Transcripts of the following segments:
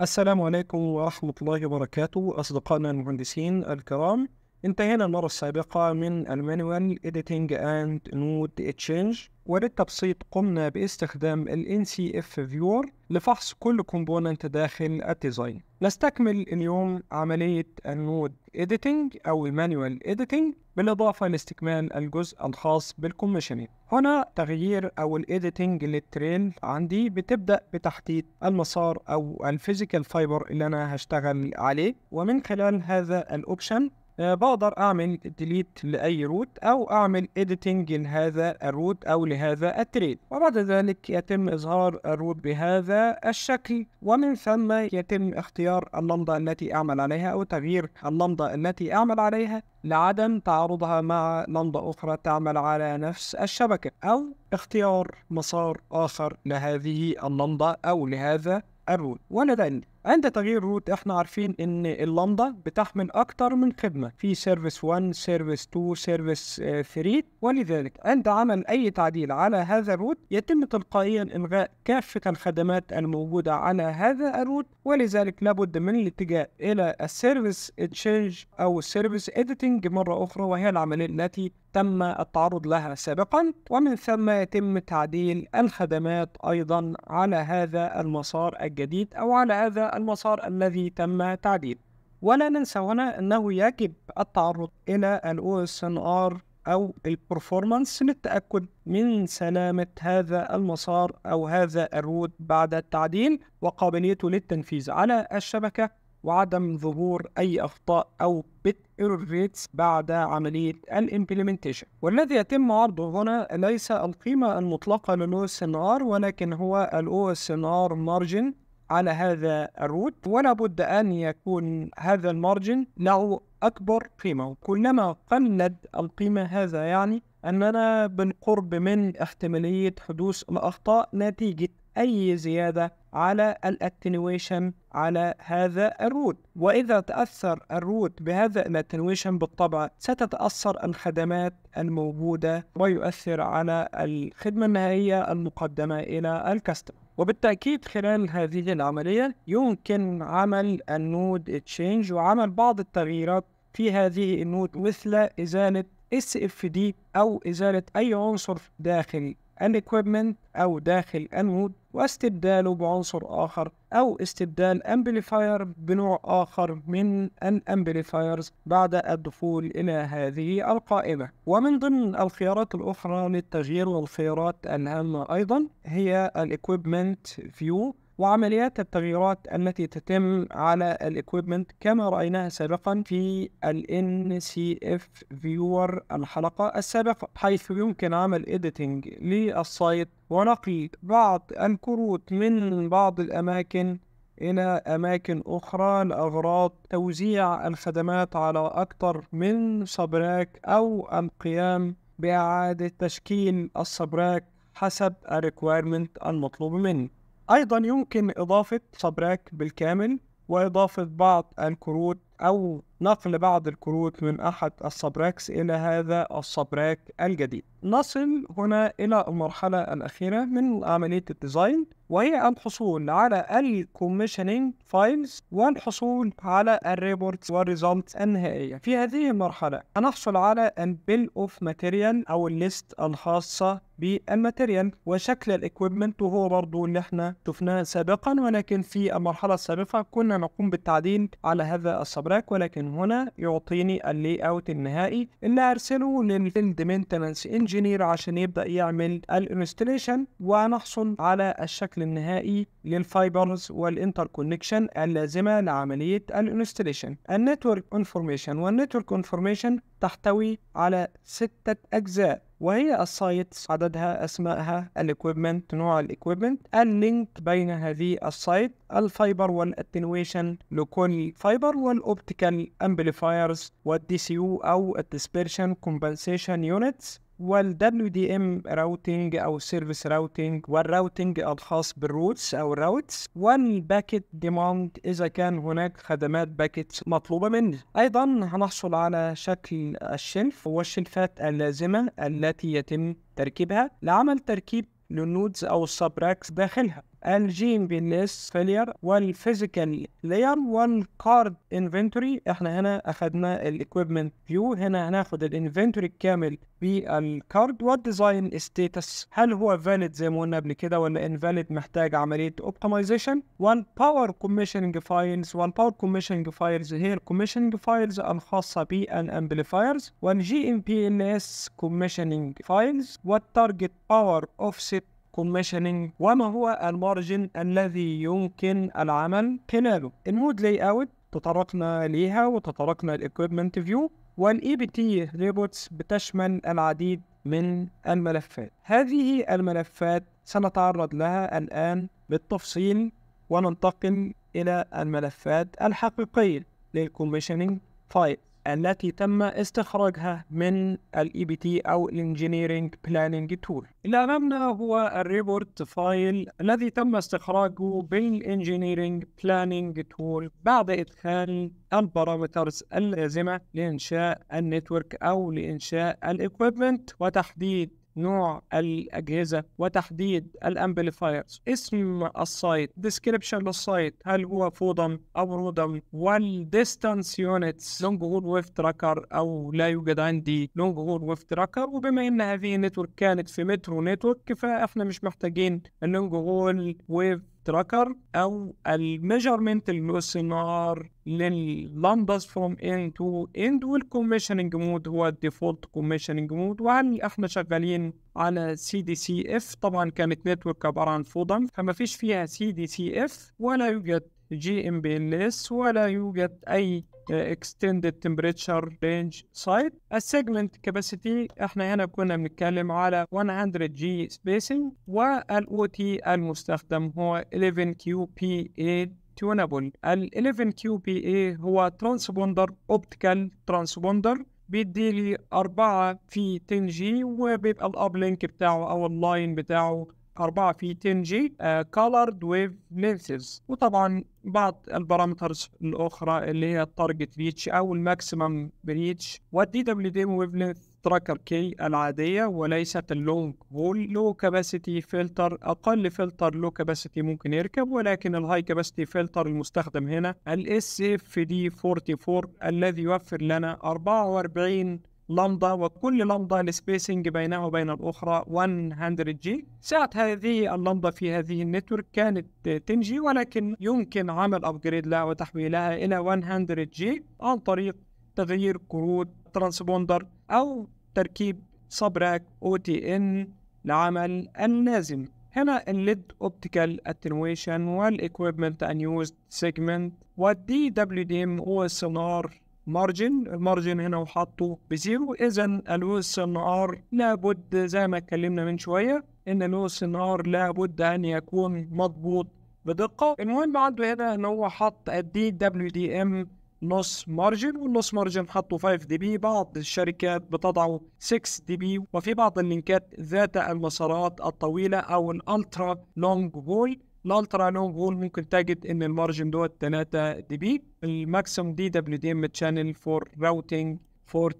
السلام عليكم ورحمة الله وبركاته أصدقائنا المهندسين الكرام انتهينا المرة السابقة من المانوال Editing and Node Exchange وللتبسيط قمنا باستخدام ال NCF Viewer لفحص كل كومبوننت داخل الديزاين نستكمل اليوم عملية النود Editing أو المانوال Editing بالإضافة لاستكمال الجزء الخاص بالكوميشنين هنا تغيير أو الإيديتنج للتريل عندي بتبدأ بتحديد المسار أو الفيزيكال فايبر اللي أنا هشتغل عليه ومن خلال هذا الأوبشن آه، بقدر اعمل ديليت لاي روت او اعمل إيديتنج لهذا الروت او لهذا التريد وبعد ذلك يتم اظهار الروت بهذا الشكل ومن ثم يتم اختيار اللمضة التي اعمل عليها او تغيير اللمضة التي اعمل عليها لعدم تعارضها مع لمضة اخرى تعمل على نفس الشبكة او اختيار مسار اخر لهذه اللمضة او لهذا الروت ولذلك عند تغيير روت احنا عارفين ان اللامدا بتحمل اكتر من خدمه في سيرفيس 1 سيرفيس 2 سيرفيس 3 ولذلك عند عمل اي تعديل على هذا الروت يتم تلقائيا الغاء كافه الخدمات الموجوده على هذا الروت ولذلك لابد من الاتجاه الى السيرفيس تشينج او السيرفيس اديتنج مره اخرى وهي العمليه التي تم التعرض لها سابقا ومن ثم يتم تعديل الخدمات ايضا على هذا المسار الجديد او على هذا المسار الذي تم تعديله ولا ننسى هنا أنه يجب التعرض إلى ال OSNR أو البرفورمانس للتأكد من سلامة هذا المسار أو هذا الرود بعد التعديل وقابليته للتنفيذ على الشبكة وعدم ظهور أي أخطاء أو بت ايرور ريتس بعد عملية الامبلمنتيشن والذي يتم عرضه هنا ليس القيمة المطلقة للأو اس ان ار ولكن هو الأو اس ان ار مارجن على هذا الروت ولا بد أن يكون هذا المارجن له أكبر قيمة وكلما قلت القيمة هذا يعني أننا بالقرب من احتمالية حدوث الأخطاء نتيجة أي زيادة على الاتنويشن على هذا الروت وإذا تأثر الروت بهذا الاتنويشن بالطبع ستتأثر الخدمات الموجودة ويؤثر على الخدمة النهائية المقدمة إلى الكاستمر وبالتأكيد خلال هذه العملية يمكن عمل النود تشينج وعمل بعض التغييرات في هذه النود مثل إزالة SFD أو إزالة أي عنصر داخل الاكويبمنت أو داخل أنود واستبداله بعنصر آخر أو استبدال أمبليفاير بنوع آخر من الأمبليفايرز بعد الدخول إلى هذه القائمة ومن ضمن الخيارات الأخرى للتغيير والخيارات الهامة أيضا هي الاكويبمنت فيو وعمليات التغييرات التي تتم على الاكويبمنت كما رأيناها سابقا في ال NCF Viewer الحلقة السابقة حيث يمكن عمل editing للسايت ونقل بعض الكروت من بعض الأماكن إلى أماكن أخرى لأغراض توزيع الخدمات على أكثر من سبراك أو القيام بإعادة تشكيل السبراك حسب الريكويرمنت المطلوب منه أيضا يمكن إضافة صبراك بالكامل وإضافة بعض الكروت أو نقل بعض الكروت من أحد الصبراكس إلى هذا الصبراك الجديد نصل هنا إلى المرحلة الأخيرة من عملية الديزاين وهي الحصول على الكوميشنينج فايلز والحصول على الريبورتس والريزلت النهائية في هذه المرحلة هنحصل على البيل اوف ماتيريال أو الليست الخاصة بالماتيريال وشكل الاكويبمنت وهو برضو اللي احنا شفناه سابقا ولكن في المرحلة السابقة كنا نقوم بالتعديل على هذا الصبراك الابراج ولكن هنا يعطيني اللي اوت النهائي اللي هرسله للفيلد مينتننس انجينير عشان يبدا يعمل الانستليشن ونحصل على الشكل النهائي للفايبرز والانتر كونكشن اللازمه لعمليه الانستليشن النتورك انفورميشن والنتورك انفورميشن تحتوي على ستة أجزاء وهي السايتس عددها اسمائها الاكويبمنت نوع الاكويبمنت اللينك بين هذه السايت الفايبر والاتنويشن لكل فايبر والاوبتيكال امبليفايرز والدي سي او او الديسبيرشن كومبنسيشن يونتس وال WDM راوتنج أو سيرفيس راوتنج والراوتنج الخاص بالروتس أو الراوتس والباكت ديماند إذا كان هناك خدمات باكت مطلوبة مني أيضا هنحصل على شكل الشلف والشلفات اللازمة التي يتم تركيبها لعمل تركيب للنودز أو السبراكس داخلها الجين بي اس فيلير والفيزيكال لاير والكارد انفنتوري احنا هنا اخدنا الاكويبمنت فيو هنا هناخد الانفنتوري الكامل بالكارد والديزاين ستاتس هل هو فاليد زي ما قلنا قبل كده ولا انفاليد محتاج عمليه اوبتمايزيشن والباور كوميشننج فايلز والباور كوميشننج فايلز هي الكوميشننج فايلز الخاصه بالامبليفايرز والجي ام بي ان اس كوميشننج فايلز والتارجت باور اوفست كوميشننج وما هو المارجن الذي يمكن العمل خلاله المود لاي اوت تطرقنا ليها وتطرقنا الاكويبمنت فيو والاي بي تي ريبوتس بتشمل العديد من الملفات هذه الملفات سنتعرض لها الآن بالتفصيل وننتقل إلى الملفات الحقيقية للكوميشننج فايل التي تم استخراجها من الاي بي e تي او الانجينيرنج بلاننج تول اللي امامنا هو الريبورت فايل الذي تم استخراجه بالانجينيرنج بلاننج تول بعد ادخال البارامترز اللازمه لانشاء النتورك او لانشاء الاكويبمنت وتحديد نوع الأجهزة وتحديد الأمبليفايرز اسم السايت ديسكريبشن للسايت هل هو فودم أو رودم والديستانس يونتس لونج هول ويف تراكر أو لا يوجد عندي لونج هول ويف تراكر وبما أن هذه النتورك كانت في مترو نتورك فإحنا مش محتاجين اللونج هول ويف التراكر او الميجرمنت السنار لللمبس فروم ان تو اند والكوميشننج مود هو الديفولت كوميشننج مود وهل احنا شغالين على سي دي سي اف طبعا كانت نتورك عباره عن فوضى فما فيش فيها سي دي سي اف ولا يوجد جي ام بي ال اس ولا يوجد اي اكستندد تمبريتشر رينج سايت السيجمنت كاباسيتي احنا هنا كنا بنتكلم على 100 جي سبيسنج والاو تي المستخدم هو 11 كيو بي اي تونبل ال 11 كيو بي اي هو ترانسبوندر اوبتيكال ترانسبوندر بيدي لي 4 في 10 جي وبيبقى الأب لينك بتاعه أو اللاين بتاعه 4 في 10 جي كولرد ويف لينسز وطبعا بعض البارامترز الأخرى اللي هي التارجت ريتش أو الماكسيمم ريتش والدي دبليو دي ويف لينس تراكر كي العادية وليست اللونج هول لو كاباسيتي فلتر أقل فلتر لو كاباسيتي ممكن يركب ولكن الهاي كاباسيتي فلتر المستخدم هنا الاس اف دي 44 الذي يوفر لنا 44 لمضة وكل لمضة السبيسنج بينها وبين الأخرى 100 جي ساعة هذه اللمضة في هذه النتورك كانت 10 جي ولكن يمكن عمل أبجريد لها وتحويلها إلى 100 جي عن طريق تغيير كروت ترانسبوندر أو تركيب سبراك او تي ان لعمل اللازم هنا الليد اوبتيكال اتنويشن والاكويبمنت ان يوزد سيجمنت والدي دبليو دي ام او اس ان ار مارجن المارجن هنا وحاطه بزيرو اذا الوس ان ار لابد زي ما اتكلمنا من شويه ان الوس ان ار لابد ان يكون مضبوط بدقه المهم عنده هنا ان هو حط الدي دبليو دي ام نص مارجن والنص مارجن حطه 5 دي بي بعض الشركات بتضعه 6 دي بي وفي بعض اللينكات ذات المسارات الطويله او الالترا لونج بول الالترا لونج هول ممكن تجد ان المارجن دوت 3 دي بي الماكسيم دي دبليو دي ام تشانل فور راوتنج 40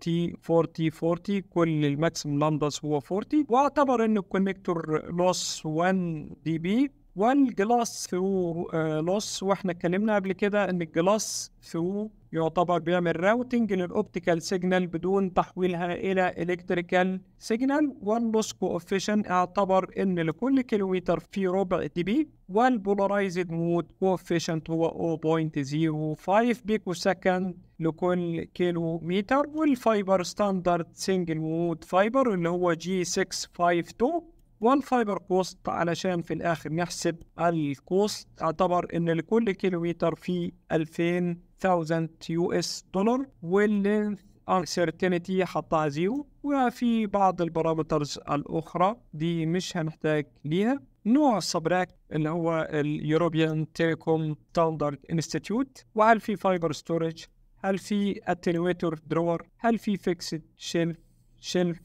40 40 كل الماكسيم لامداس هو 40 واعتبر ان الكونكتور لوس 1 دي بي والجلاس ثرو لوس واحنا اتكلمنا قبل كده ان الجلاس ثرو يعتبر بيعمل راوتنج للاوبتيكال سيجنال بدون تحويلها الى الكتريكال سيجنال واللوس كوفيشن اعتبر ان لكل كيلومتر في ربع دي بي والبولاريزد مود كوفيشنت هو 0.05 بيكو سكند لكل كيلومتر والفايبر ستاندرد سنجل مود فايبر اللي هو جي 652 والفايبر كوست علشان في الآخر نحسب الكوست اعتبر إن لكل كيلومتر في 2000 يو اس دولار واللينث انسرتينتي حطها زيرو وفي بعض البارامترز الأخرى دي مش هنحتاج ليها نوع السبراك اللي هو اليوروبيان تيليكوم ستاندرد انستيتيوت وهل في فايبر ستورج هل في اتنويتر درور هل في فيكسد شيلف شيلف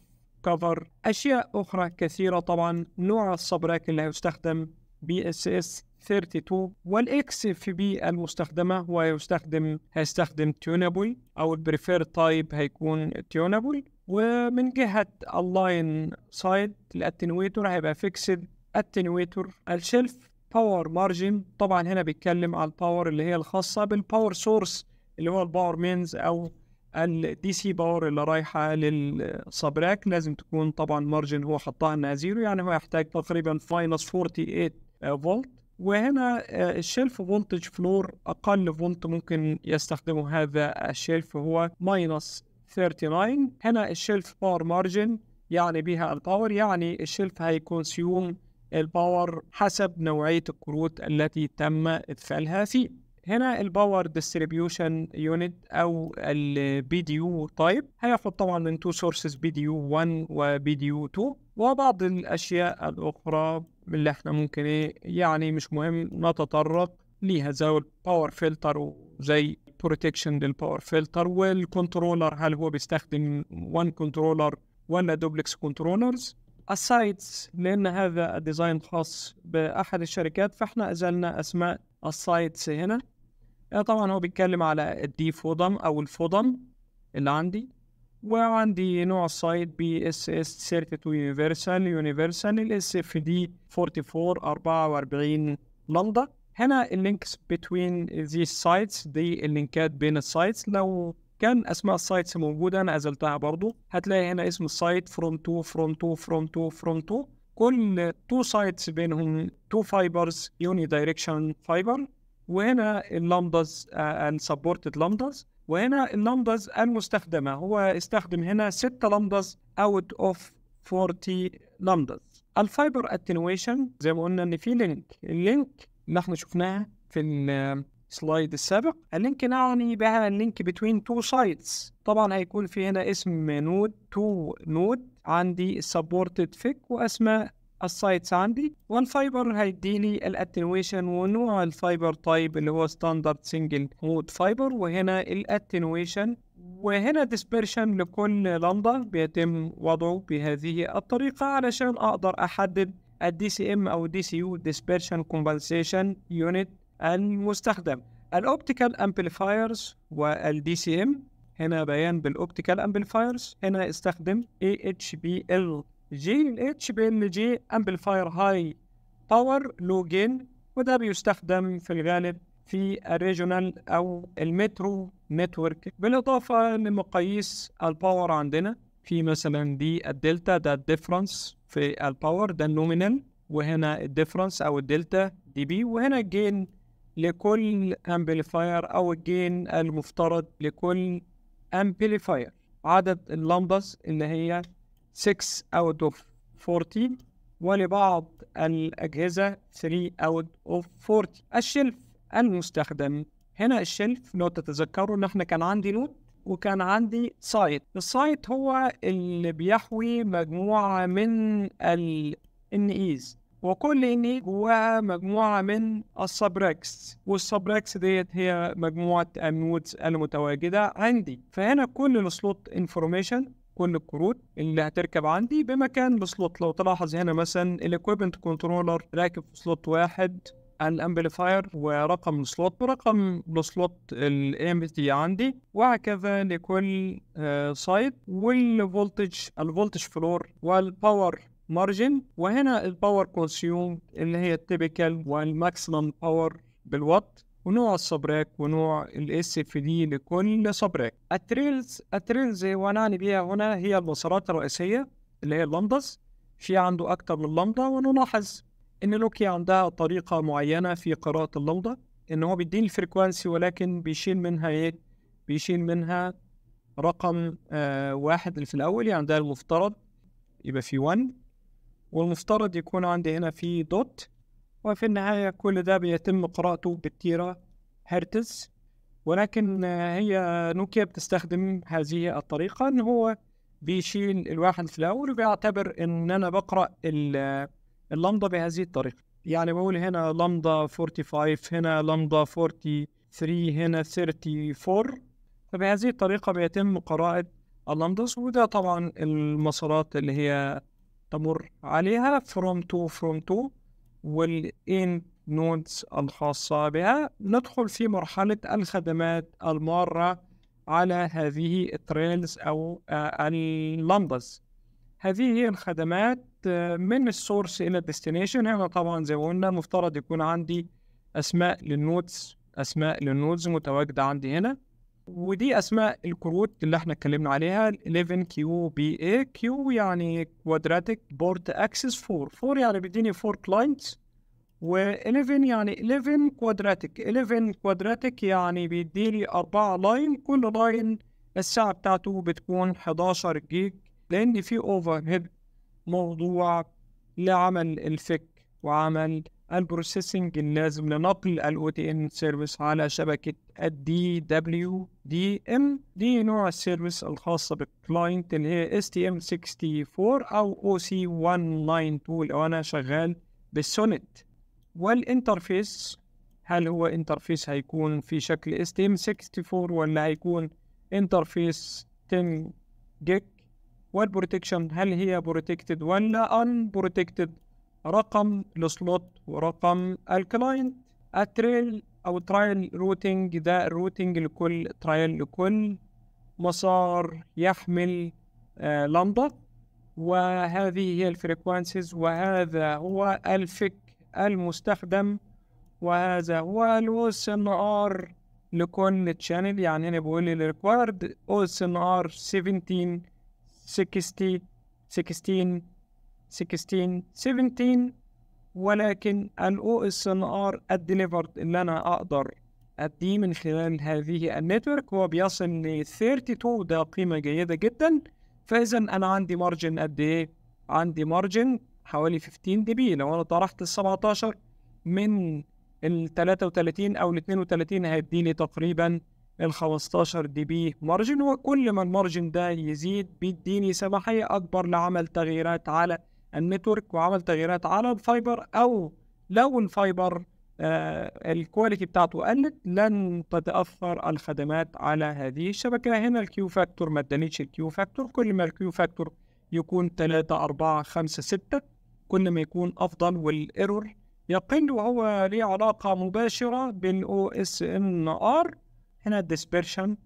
كفر أشياء أخرى كثيرة طبعا نوع الصبراك اللي هيستخدم بي اس اس 32 والاكس في بي المستخدمه هو هيستخدم هيستخدم تيونابل او البريفير تايب هيكون تيونابل ومن جهه اللاين سايد الاتنويتور هيبقى فيكسد اتنويتور الشلف باور مارجن طبعا هنا بيتكلم على الباور اللي هي الخاصه بالباور سورس اللي هو الباور مينز او الدي سي باور اللي رايحه للصبراك لازم تكون طبعا مارجن هو حطها انها زيرو يعني هو يحتاج تقريبا ماينس 48 فولت وهنا الشيلف فولتج فلور اقل فولت ممكن يستخدمه هذا الشيلف هو ماينس 39 هنا الشيلف باور مارجن يعني بها الباور يعني الشيلف هيكونسيوم الباور حسب نوعيه الكروت التي تم ادخالها فيه هنا الباور ديستريبيوشن يونت او البي دي يو تايب هياخد طبعا من تو سورسز بي دي يو 1 وبي دي يو 2 وبعض الاشياء الاخرى اللي احنا ممكن ايه يعني مش مهم نتطرق ليها زي الباور فلتر وزي بروتكشن للباور فلتر والكنترولر هل هو بيستخدم 1 كنترولر ولا دوبلكس كنترولرز السايتس لان هذا الديزاين خاص باحد الشركات فاحنا ازلنا اسماء السايتس هنا آه، طبعا هو بيتكلم على الدي فودم او الفودم اللي عندي وعندي نوع السايت بي اس اس تو يونيفرسال يونيفرسال الاس اف دي 44 44 لندا هنا اللينكس بين ذي سايتس دي اللينكات بين السايتس لو كان اسماء السايتس موجوده انا ازلتها برضو هتلاقي هنا اسم السايت فروم تو فروم تو فروم تو فروم تو كل تو سايتس بينهم تو فايبرز يوني دايركشن فايبر وهنا اللامداز اند سبورتد لامداز وهنا اللامداز المستخدمه هو استخدم هنا 6 لامداز اوت اوف 40 لامداز الفايبر اتنويشن زي ما قلنا ان في لينك اللينك اللي احنا شفناها في السلايد السابق اللينك نعني بها اللينك بتوين تو سايتس طبعا هيكون في هنا اسم نود تو نود عندي السبورتد فيك واسماء السايتس عندي والفايبر هيديني الاتنويشن ونوع الفايبر تايب اللي هو ستاندرد سنجل مود فايبر وهنا الاتنويشن وهنا ديسبرشن لكل لندا بيتم وضعه بهذه الطريقة علشان أقدر أحدد الدي سي ام أو دي سي يو ديسبرشن كومبنسيشن يونت المستخدم الاوبتيكال امبليفايرز والدي سي ام هنا بيان بالاوبتيكال امبليفايرز هنا استخدم اي اتش بي ال جي الاتش بي ال جي امبليفاير هاي باور لو جين وده بيستخدم في الغالب في الريجونال او المترو نتورك بالاضافه لمقاييس الباور عندنا في مثلا دي الدلتا ده الديفرنس في الباور ده النومينال وهنا الديفرنس او الدلتا دي بي وهنا الجين لكل امبليفاير او الجين المفترض لكل امبليفاير عدد اللمبس اللي هي 6 اوت اوف 14 ولبعض الأجهزة 3 out of 40 الشلف المستخدم هنا الشلف لو تتذكروا إن إحنا كان عندي نوت وكان عندي سايت السايت هو اللي بيحوي مجموعة من ال ايز وكل اني جواها مجموعه من السبراكس والسبراكس ديت هي مجموعه النودز المتواجده عندي فهنا كل السلوت انفورميشن كل الكروت اللي هتركب عندي بمكان السلوت لو تلاحظ هنا مثلا الاكويبمنت كنترولر راكب في سلوت واحد الامبليفاير ورقم السلوت ورقم السلوت الام تي عندي وهكذا لكل سايت آه، والفولتج الفولتج فلور والباور مارجن وهنا الباور كونسيوم اللي هي التيبيكال والماكسيمم باور بالوات ونوع الصبريك ونوع الاس اف دي لكل صبريك التريلز التريلز ونعني بها هنا هي المسارات الرئيسيه اللي هي اللمضز في عنده اكتر من لمضه ونلاحظ ان لوكي عندها طريقه معينه في قراءه اللمضه ان هو بيديني الفريكوانسي ولكن بيشيل منها ايه بيشيل منها رقم آه واحد اللي في الاول يعني ده المفترض يبقى في 1 والمفترض يكون عندي هنا في دوت وفي النهاية كل ده بيتم قراءته بالتيرا هرتز ولكن هي نوكيا بتستخدم هذه الطريقة إن هو بيشيل الواحد في الأول وبيعتبر إن أنا بقرأ اللمضة بهذه الطريقة يعني بقول هنا لمضة 45 هنا لمضة 43 هنا 34 فبهذه الطريقة بيتم قراءة اللمضة وده طبعا المسارات اللي هي تمر عليها from to from to والإن نودز الخاصة بها ندخل في مرحلة الخدمات المارة على هذه التريلز أو آه، اللمبز هذه هي الخدمات آه، من السورس إلى الديستنيشن هنا طبعا زي ما قلنا مفترض يكون عندي أسماء للنودز أسماء للنودز متواجدة عندي هنا ودي اسماء الكروت اللي احنا اتكلمنا عليها 11 كيو بي اي كيو يعني كوادراتيك بورت اكسس 4 4 يعني بيديني 4 كلاينتس و11 يعني 11 كوادراتيك 11 كوادراتيك يعني بيديني 4 لاين كل لاين الساعة بتاعته بتكون 11 جيج لأن في أوفر هيد موضوع لعمل الفك وعمل البروسيسنج اللازم لنقل الـ OTN سيرفيس على شبكة الـ DWDM دي نوع السيرفيس الخاصة بالكلاينت اللي هي stm 64 او oc 192 لو انا شغال بالسونت والانترفيس هل هو انترفيس هيكون في شكل stm 64 ولا هيكون انترفيس 10 جيك والبروتكشن هل هي بروتكتد ولا ان بروتكتد رقم السلوت ورقم الكلاينت التريل او ترايل روتنج ده الروتينج لكل ترايل لكل مسار يحمل آه وهذه هي الفريكوانسيز وهذا هو الفك المستخدم وهذا هو الاوس يعني ان ار لكل تشانل يعني هنا بقول لي الريكوايرد اوس ان ار 17 60 16 16 17 ولكن الـ OSNR الديليفرد اللي أنا أقدر أديه من خلال هذه النتورك هو بيصل ل 32 ده قيمة جيدة جدا فإذا أنا عندي مارجن قد إيه؟ عندي مارجن حوالي 15 دي بي لو أنا طرحت ال 17 من ال 33 أو ال 32 هيديني تقريبا ال 15 دي بي مارجن وكل ما المارجن ده يزيد بيديني سماحية أكبر لعمل تغييرات على النتورك وعمل تغييرات على الفايبر او لو الفايبر آه الكواليتي بتاعته قلت لن تتاثر الخدمات على هذه الشبكه هنا الكيو فاكتور ما ادانيش الكيو فاكتور كل ما الكيو فاكتور يكون 3 4 5 6 كل ما يكون افضل والايرور يقل وهو ليه علاقه مباشره بالاو اس ان ار هنا الديسبرشن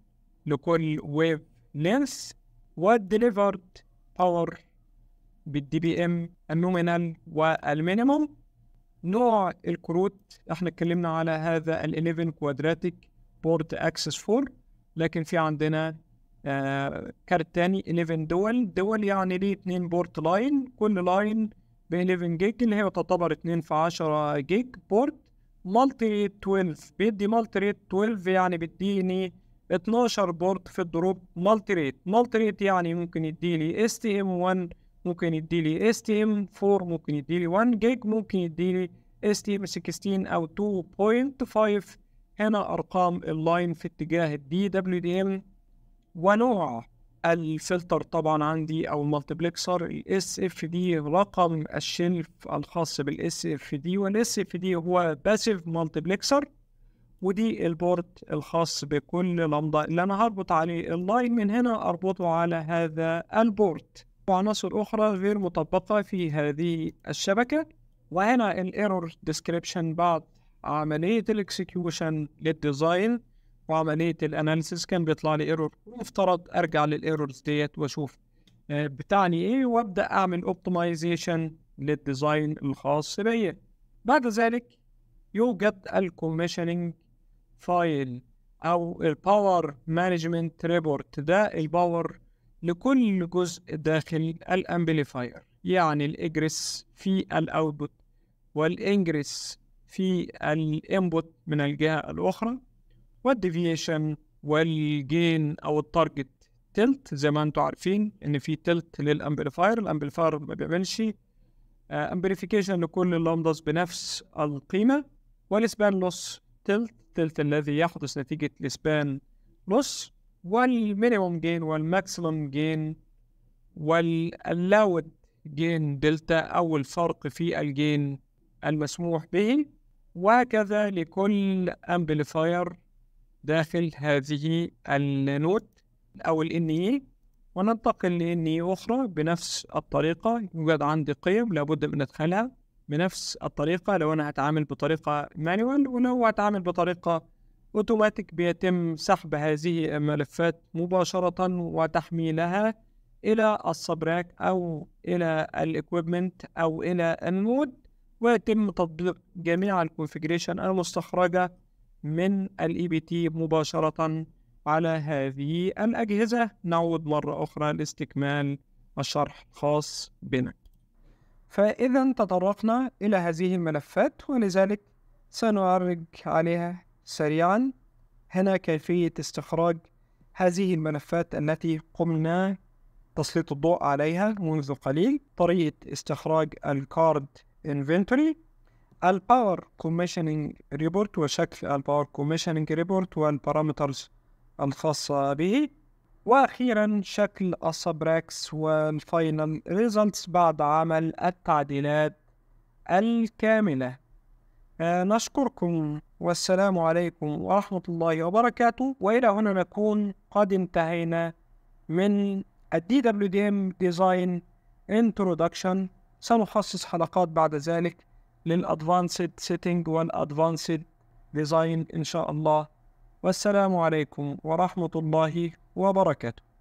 لكل ويف لينس والديليفرد باور بالدي بي ام النومينال والمينيموم نوع الكروت احنا اتكلمنا على هذا ال 11 كوادراتيك بورت اكسس 4 لكن في عندنا آه كارت تاني 11 دول دول يعني ليه اتنين بورت لاين كل لاين ب 11 جيج اللي هي تعتبر اتنين في 10 جيج بورت مالتي ريت 12 بيدي مالتي ريت 12 يعني بيديني 12 بورت في الدروب مالتي ريت مالتي ريت يعني ممكن يديني اس تي ام 1 ممكن يدي لي اس تي ام 4 ممكن يدي لي 1 جيج ممكن يدي لي اس تي ام 16 او 2.5 هنا ارقام اللاين في اتجاه الدي دبليو دي ام ونوع الفلتر طبعا عندي او المالتبلكسر الاس اف دي رقم الشلف الخاص بالاس اف دي والاس اف دي هو باسيف مالتبلكسر ودي البورت الخاص بكل لمضه اللي انا هربط عليه اللاين من هنا اربطه على هذا البورت وعناصر أخرى غير مطبقة في هذه الشبكة وهنا الايرور Description بعد عملية الاكسكيوشن للديزاين وعملية Analysis كان بيطلع لي ايرور المفترض ارجع للايرورز ديت واشوف آه، بتعني ايه وابدا اعمل اوبتمايزيشن للديزاين الخاص بيا بعد ذلك يوجد الكوميشننج فايل او الباور مانجمنت ريبورت ده الباور لكل جزء داخل الامبليفاير يعني الاجرس في الاوتبوت والانجرس في الانبوت من الجهة الأخرى والديفيشن والجين أو التارجت تلت زي ما انتم عارفين ان في تلت للامبليفاير الامبليفاير ما بيعملش امبليفيكيشن آه، لكل اللامداز بنفس القيمة والسبان لوس تلت تلت الذي يحدث نتيجة السبان لوس والمينيموم جين والماكسيموم جين واللاود جين دلتا أو الفرق في الجين المسموح به وهكذا لكل أمبليفاير داخل هذه النوت أو ال NE وننتقل لان اي e أخرى بنفس الطريقة يوجد عندي قيم لابد من إدخالها بنفس الطريقة لو أنا هتعامل بطريقة مانوال ولو هتعامل بطريقة اوتوماتيك بيتم سحب هذه الملفات مباشرة وتحميلها الى السبراك او الى الاكويبمنت او الى المود ويتم تطبيق جميع الكونفجريشن المستخرجة من الاي بي e تي مباشرة على هذه الأجهزة نعود مرة أخرى لاستكمال الشرح الخاص بنا فإذا تطرقنا إلى هذه الملفات ولذلك سنعرج عليها سريعا هنا كيفية استخراج هذه الملفات التي قمنا تسليط الضوء عليها منذ قليل طريقة استخراج الكارد inventory الباور كوميشننج ريبورت وشكل الباور كوميشننج ريبورت والبارامترز الخاصة به وأخيرا شكل السبراكس والفاينل ريزلتس بعد عمل التعديلات الكاملة آه، نشكركم والسلام عليكم ورحمة الله وبركاته وإلى هنا نكون قد انتهينا من الدي دبليو دي ام ديزاين انترودكشن سنخصص حلقات بعد ذلك للادفانسد سيتنج والادفانسد ديزاين ان شاء الله والسلام عليكم ورحمة الله وبركاته